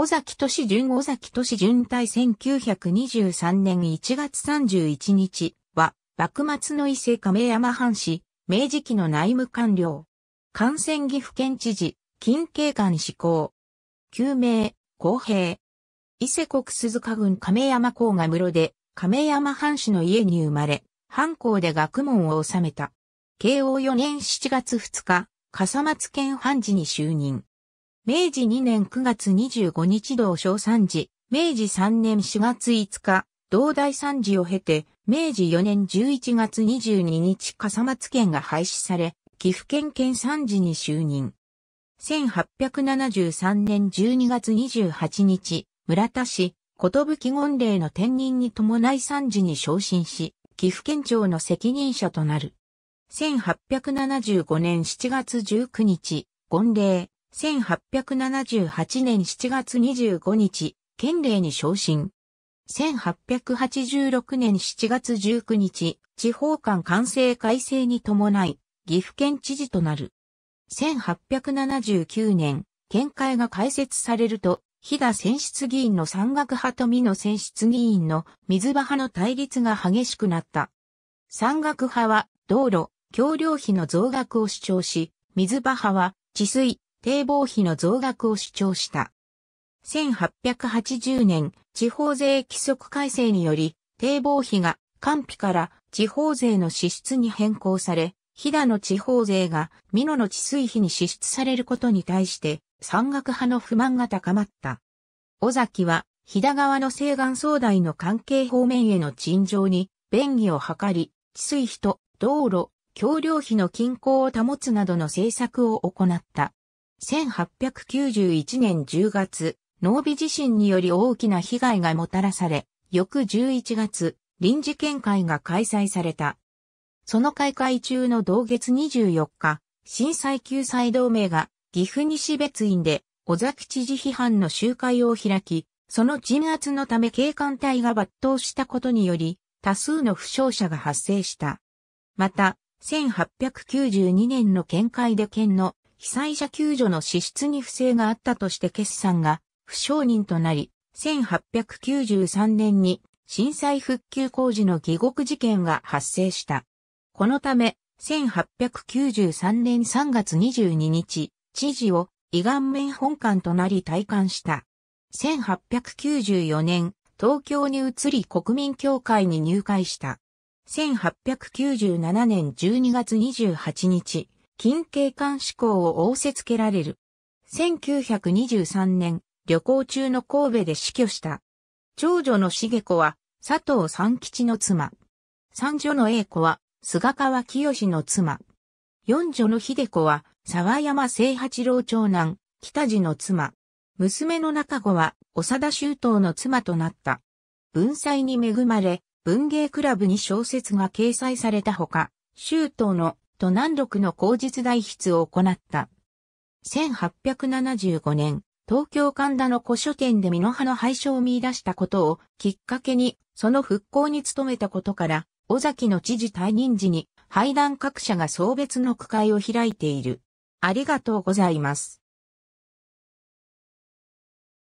尾崎俊淳尾崎俊淳対1923年1月31日は、幕末の伊勢亀山藩士、明治期の内務官僚。感染岐阜県知事、近景官志向。救命、公平。伊勢国鈴鹿郡亀山港が室で、亀山藩士の家に生まれ、藩校で学問を収めた。慶応4年7月2日、笠松県藩士に就任。明治2年9月25日同小三時、明治3年4月5日、同大三時を経て、明治4年11月22日笠松県が廃止され、岐阜県県三時に就任。1873年12月28日、村田市、寿権令の転任に伴い三時に昇進し、岐阜県庁の責任者となる。1875年7月19日、権令、1878年7月25日、県令に昇進。1886年7月19日、地方間完成改正に伴い、岐阜県知事となる。1879年、県会が開設されると、飛騨選出議員の山岳派と美野選出議員の水場派の対立が激しくなった。山岳派は道路、橋梁費の増額を主張し、水場派は治水、堤防費の増額を主張した。1880年、地方税規則改正により、堤防費が官費から地方税の支出に変更され、飛騨の地方税が美濃の治水費に支出されることに対して、山岳派の不満が高まった。尾崎は、飛騨川の西岸総大の関係方面への陳情に、便宜を図り、治水費と道路、橋梁費の均衡を保つなどの政策を行った。1891年10月、濃尾地震により大きな被害がもたらされ、翌11月、臨時見解が開催された。その開会中の同月24日、震災救済同盟が岐阜西別院で小崎知事批判の集会を開き、その鎮圧のため警官隊が抜刀したことにより、多数の負傷者が発生した。また、1892年の見解で県の被災者救助の支出に不正があったとして決算が不承認となり、1893年に震災復旧工事の疑獄事件が発生した。このため、1893年3月22日、知事を胃顔面本館となり退官した。1894年、東京に移り国民協会に入会した。1897年12月28日、近景観志向を仰せつけられる。1923年、旅行中の神戸で死去した。長女の茂子は、佐藤三吉の妻。三女の英子は、菅川清の妻。四女の秀子は、沢山清八郎長男、北寺の妻。娘の中子は、長田周東の妻となった。文才に恵まれ、文芸クラブに小説が掲載されたほか、周東のと南禄の口実代筆を行った。1875年、東京神田の古書店で美濃派の廃書を見出したことをきっかけに、その復興に努めたことから、尾崎の知事退任時に、廃団各社が送別の区会を開いている。ありがとうございます。